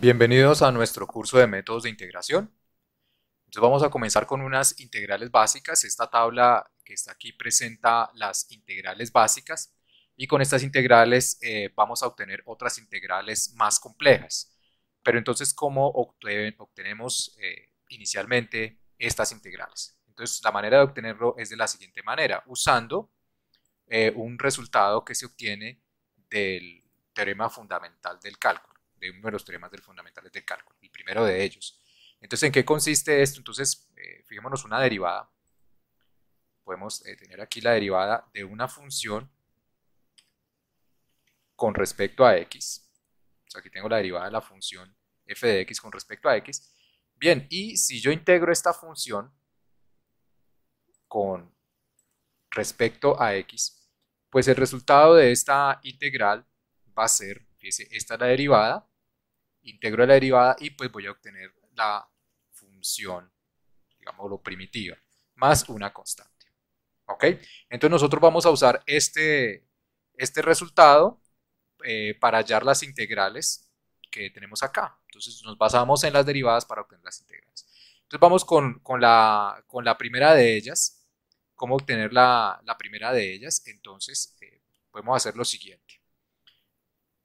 Bienvenidos a nuestro curso de métodos de integración. Entonces vamos a comenzar con unas integrales básicas. Esta tabla que está aquí presenta las integrales básicas y con estas integrales eh, vamos a obtener otras integrales más complejas. Pero entonces, ¿cómo obtenemos eh, inicialmente estas integrales? Entonces, la manera de obtenerlo es de la siguiente manera, usando eh, un resultado que se obtiene del teorema fundamental del cálculo de uno de los teoremas del fundamentales del cálculo, el primero de ellos. Entonces, ¿en qué consiste esto? Entonces, eh, fijémonos una derivada. Podemos eh, tener aquí la derivada de una función con respecto a x. aquí tengo la derivada de la función f de x con respecto a x. Bien, y si yo integro esta función con respecto a x, pues el resultado de esta integral va a ser, fíjese, esta es la derivada, integro la derivada y pues voy a obtener la función, digamos, lo primitiva, más una constante. ¿Ok? Entonces nosotros vamos a usar este, este resultado eh, para hallar las integrales que tenemos acá. Entonces nos basamos en las derivadas para obtener las integrales. Entonces vamos con, la, con la, primera de ellas. ¿Cómo obtener la, primera de ellas? Entonces eh, podemos hacer lo siguiente.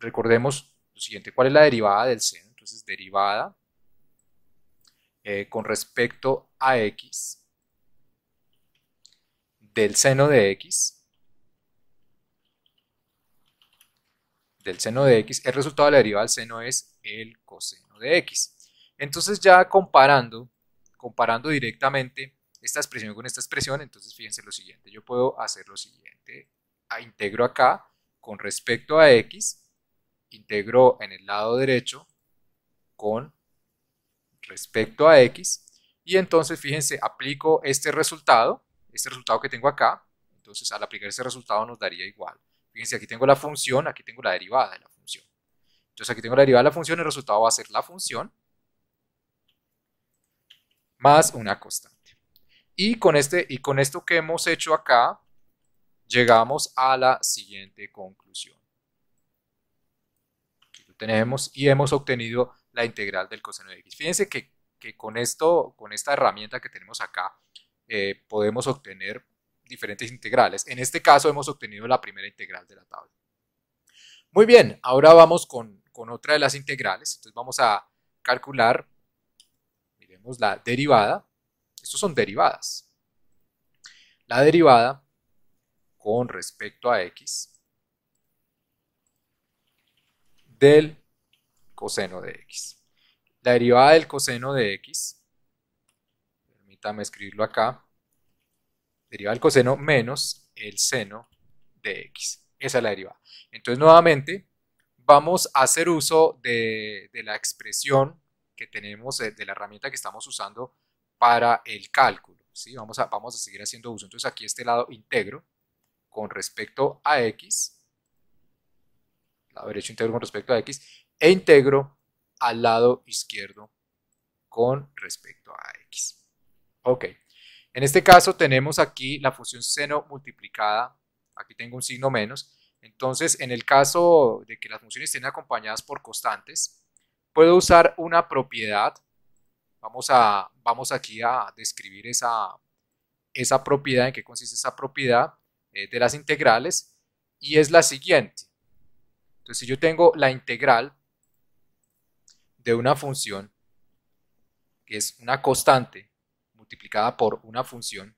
Recordemos, siguiente, ¿cuál es la derivada del seno? Entonces, derivada eh, con respecto a x del seno de x del seno de x, el resultado de la derivada del seno es el coseno de x. Entonces ya comparando, comparando directamente esta expresión con esta expresión, entonces fíjense lo siguiente, yo puedo hacer lo siguiente, a integro acá con respecto a x integró en el lado derecho con respecto a x. Y entonces, fíjense, aplico este resultado, este resultado que tengo acá. Entonces, al aplicar ese resultado nos daría igual. Fíjense, aquí tengo la función, aquí tengo la derivada de la función. Entonces, aquí tengo la derivada de la función, el resultado va a ser la función más una constante. Y con, este, y con esto que hemos hecho acá, llegamos a la siguiente conclusión tenemos y hemos obtenido la integral del coseno de x. Fíjense que, con, esto, con esta herramienta que tenemos acá eh, podemos obtener diferentes integrales. En este caso hemos obtenido la primera integral de la tabla. Muy bien, ahora vamos con, otra de las integrales. Entonces vamos a calcular, miremos la derivada. Estos son derivadas. La derivada con respecto a x del coseno de x. La derivada del coseno de x, permítame escribirlo acá, derivada del coseno menos el seno de x. Esa es la derivada. Entonces, nuevamente, vamos a hacer uso de, la expresión que tenemos, de, la herramienta que estamos usando para el cálculo. ¿sí? Vamos, a, vamos a seguir haciendo uso. Entonces, aquí este lado integro con respecto a x haber derecho integro con respecto a x, e integro al lado izquierdo con respecto a x. Ok, en este caso tenemos aquí la función seno multiplicada, aquí tengo un signo menos, entonces en el caso de que las funciones estén acompañadas por constantes, puedo usar una propiedad, vamos, a, vamos aquí a describir esa, esa propiedad, en qué consiste esa propiedad eh, de las integrales, y es la siguiente, entonces, si yo tengo la integral de una función, que es una constante multiplicada por una función,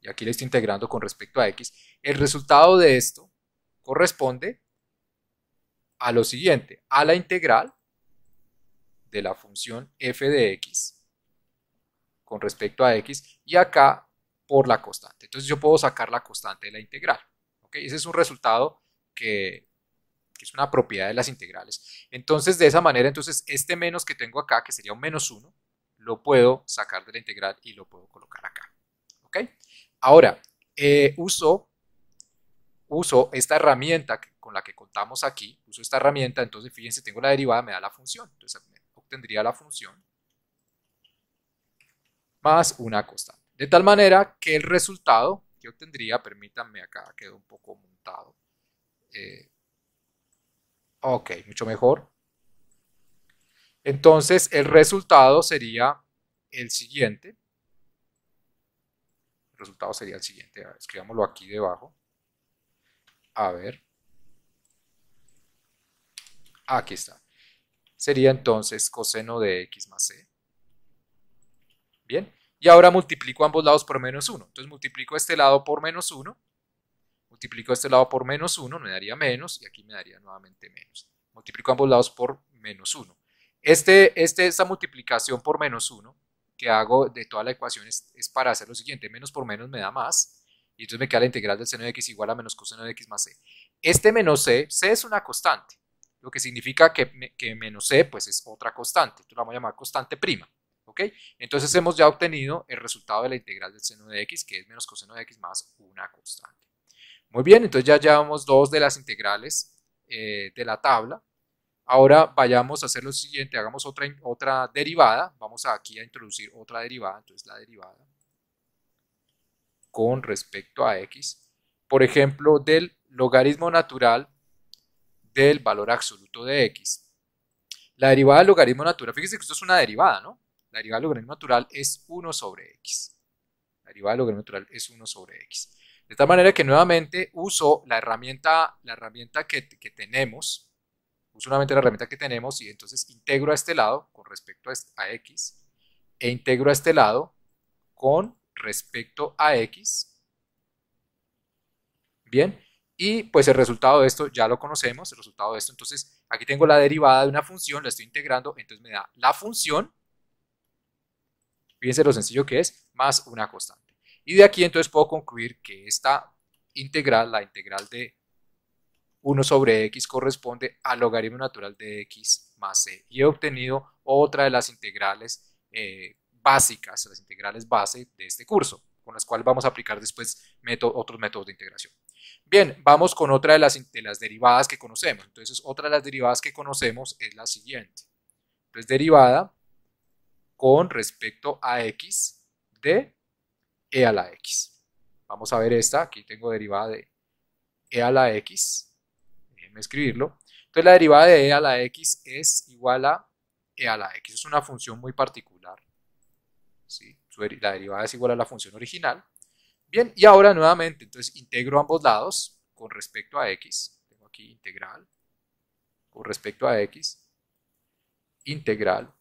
y aquí le estoy integrando con respecto a x, el resultado de esto corresponde a lo siguiente, a la integral de la función f de x con respecto a x y acá por la constante. Entonces yo puedo sacar la constante de la integral. Ese es un resultado que que es una propiedad de las integrales. Entonces, de esa manera, entonces este menos que tengo acá, que sería un menos 1, lo puedo sacar de la integral y lo puedo colocar acá. ¿Ok? Ahora, eh, uso, uso esta herramienta con la que contamos aquí, uso esta herramienta, entonces fíjense, tengo la derivada, me da la función. Entonces, obtendría la función más una constante. De tal manera que el resultado que obtendría, permítanme acá, quedó un poco montado. Eh, Ok, mucho mejor. Entonces el resultado sería el siguiente. El resultado sería el siguiente. escribámoslo aquí debajo. A ver. Aquí está. Sería entonces coseno de x más c. Bien. Y ahora multiplico ambos lados por menos 1. Entonces multiplico este lado por menos 1 Multiplico este lado por menos 1, me daría menos, y aquí me daría nuevamente menos. Multiplico ambos lados por menos 1. Este, este, esta multiplicación por menos 1 que hago de toda la ecuación es, para hacer lo siguiente, menos por menos me da más, y entonces me queda la integral del seno de x igual a menos coseno de x más c. Este menos c, c es una constante, lo que significa que, menos c pues es otra constante, entonces la vamos a llamar constante prima. ¿ok? Entonces hemos ya obtenido el resultado de la integral del seno de x, que es menos coseno de x más una constante. Muy bien, entonces ya llevamos dos de las integrales eh, de la tabla. Ahora vayamos a hacer lo siguiente, hagamos otra, otra derivada. Vamos aquí a introducir otra derivada, entonces la derivada con respecto a x. Por ejemplo, del logaritmo natural del valor absoluto de x. La derivada del logaritmo natural, fíjense que esto es una derivada, ¿no? La derivada del logaritmo natural es 1 sobre x. La derivada del logaritmo natural es 1 sobre x. De tal manera que nuevamente uso la herramienta, la herramienta que, tenemos, uso nuevamente la herramienta que tenemos y entonces integro a este lado con respecto a, a x e integro a este lado con respecto a x. Bien, y pues el resultado de esto ya lo conocemos, el resultado de esto, entonces aquí tengo la derivada de una función, la estoy integrando, entonces me da la función, fíjense lo sencillo que es, más una constante. Y de aquí entonces puedo concluir que esta integral, la integral de 1 sobre x corresponde al logaritmo natural de x más c. E. Y he obtenido otra de las integrales eh, básicas, las integrales base de este curso, con las cuales vamos a aplicar después otros métodos de integración. Bien, vamos con otra de las, de las derivadas que conocemos. Entonces, otra de las derivadas que conocemos es la siguiente. Entonces, derivada con respecto a x de e a la x. Vamos a ver esta, aquí tengo derivada de e a la x, déjenme escribirlo. Entonces la derivada de e a la x es igual a e a la x, es una función muy particular. La derivada es igual a la función original. Bien, y ahora nuevamente, entonces integro ambos lados con respecto a x, tengo aquí integral, con respecto a x, integral,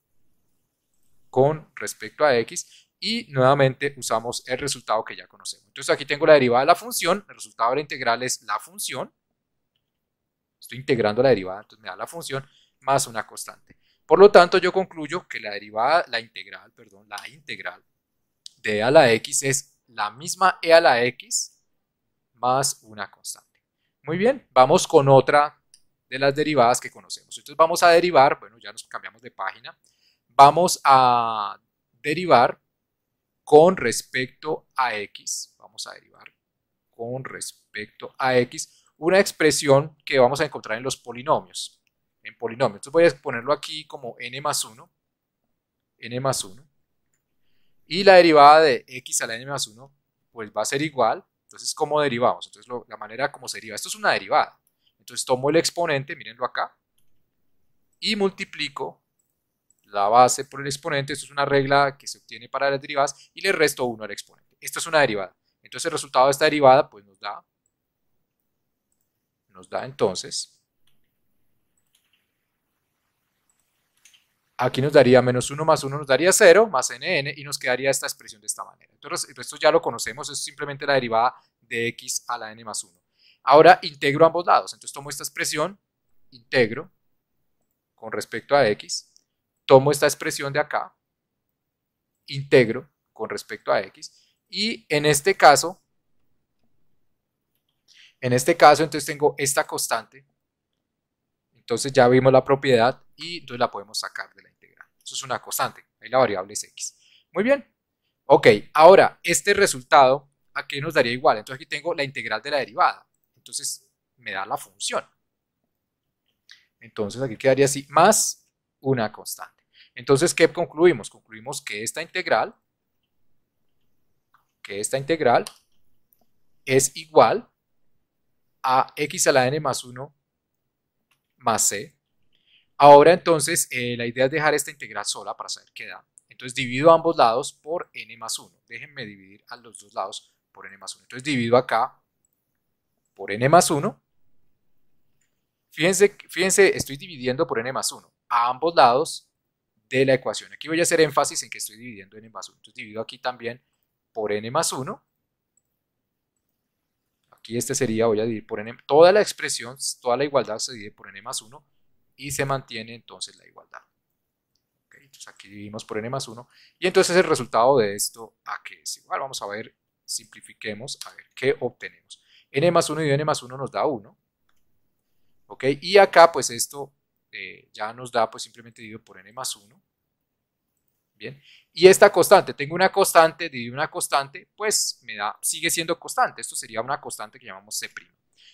con respecto a x, y nuevamente usamos el resultado que ya conocemos. Entonces aquí tengo la derivada de la función, el resultado de la integral es la función, estoy integrando la derivada, entonces me da la función más una constante. Por lo tanto, yo concluyo que la derivada, la integral, perdón, la integral de e a la x es la misma e a la x más una constante. Muy bien, vamos con otra de las derivadas que conocemos. Entonces vamos a derivar, bueno, ya nos cambiamos de página, vamos a derivar con respecto a x, vamos a derivar con respecto a x, una expresión que vamos a encontrar en los polinomios, en polinomios. Entonces voy a ponerlo aquí como n más 1, n más 1, y la derivada de x a la n más 1, pues va a ser igual, entonces ¿cómo derivamos? Entonces la manera como se deriva, esto es una derivada, entonces tomo el exponente, mírenlo acá, y multiplico la base por el exponente, esto es una regla que se obtiene para las derivadas, y le resto 1 al exponente. Esto es una derivada. Entonces el resultado de esta derivada pues nos da, nos da entonces, aquí nos daría menos 1 más 1 nos daría 0, más nn, y nos quedaría esta expresión de esta manera. Entonces esto ya lo conocemos, es simplemente la derivada de x a la n más 1. Ahora integro ambos lados, entonces tomo esta expresión, integro con respecto a x, tomo esta expresión de acá, integro con respecto a x, y en este caso, en este caso entonces tengo esta constante, entonces ya vimos la propiedad y entonces la podemos sacar de la integral. Eso es una constante, ahí la variable es x. Muy bien, ok, ahora este resultado, aquí nos daría igual? Entonces aquí tengo la integral de la derivada, entonces me da la función. Entonces aquí quedaría así, más una constante. Entonces, ¿qué concluimos? Concluimos que esta integral, que esta integral es igual a x a la n más 1 más c. Ahora entonces eh, la idea es dejar esta integral sola para saber qué da. Entonces divido ambos lados por n más 1. Déjenme dividir a los dos lados por n más 1. Entonces divido acá por n más 1. Fíjense, fíjense, estoy dividiendo por n más 1. A ambos lados de la ecuación. Aquí voy a hacer énfasis en que estoy dividiendo n más 1. Entonces divido aquí también por n más 1. Aquí este sería, voy a dividir por n, toda la expresión, toda la igualdad se divide por n más 1 y se mantiene entonces la igualdad. entonces aquí dividimos por n más 1 y entonces el resultado de esto a qué es igual. Vamos a ver, simplifiquemos, a ver qué obtenemos. n más 1 y n más 1 nos da 1. ¿ok? Y acá pues esto eh, ya nos da pues simplemente dividido por n más 1. Bien, y esta constante, tengo una constante, divido una constante, pues me da, sigue siendo constante. Esto sería una constante que llamamos C'.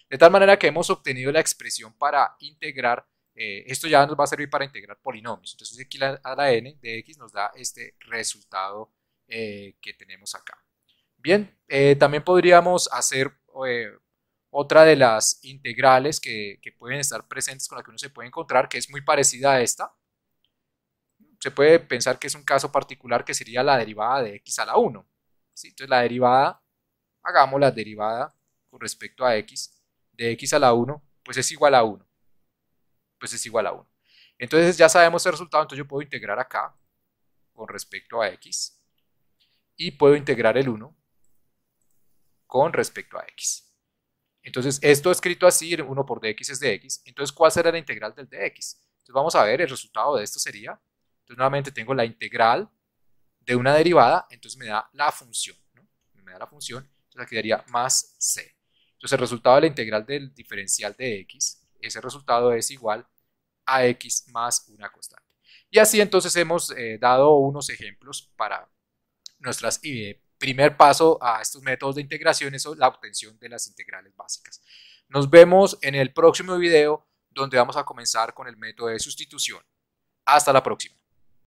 De tal manera que hemos obtenido la expresión para integrar, eh, esto ya nos va a servir para integrar polinomios. Entonces aquí a la n de x nos da este resultado eh, que tenemos acá. Bien, también podríamos hacer otra de las integrales que, pueden estar presentes con la que uno se puede encontrar, que es muy parecida a esta, se puede pensar que es un caso particular que sería la derivada de x a la 1. ¿sí? Entonces la derivada, hagamos la derivada con respecto a x, de x a la 1, pues es igual a 1. Pues es igual a 1. Entonces ya sabemos el resultado, entonces yo puedo integrar acá con respecto a x y puedo integrar el 1 con respecto a x. Entonces, esto escrito así, 1 por dx es dx. Entonces, ¿cuál será la integral del dx? Entonces, vamos a ver, el resultado de esto sería, entonces nuevamente tengo la integral de una derivada, entonces me da la función, Me da la función, entonces aquí daría más c. Entonces, el resultado de la integral del diferencial de x, ese resultado es igual a x más una constante. Y así entonces hemos eh, dado unos ejemplos para nuestras ideas primer paso a estos métodos de integración es la obtención de las integrales básicas. Nos vemos en el próximo video donde vamos a comenzar con el método de sustitución. Hasta la próxima.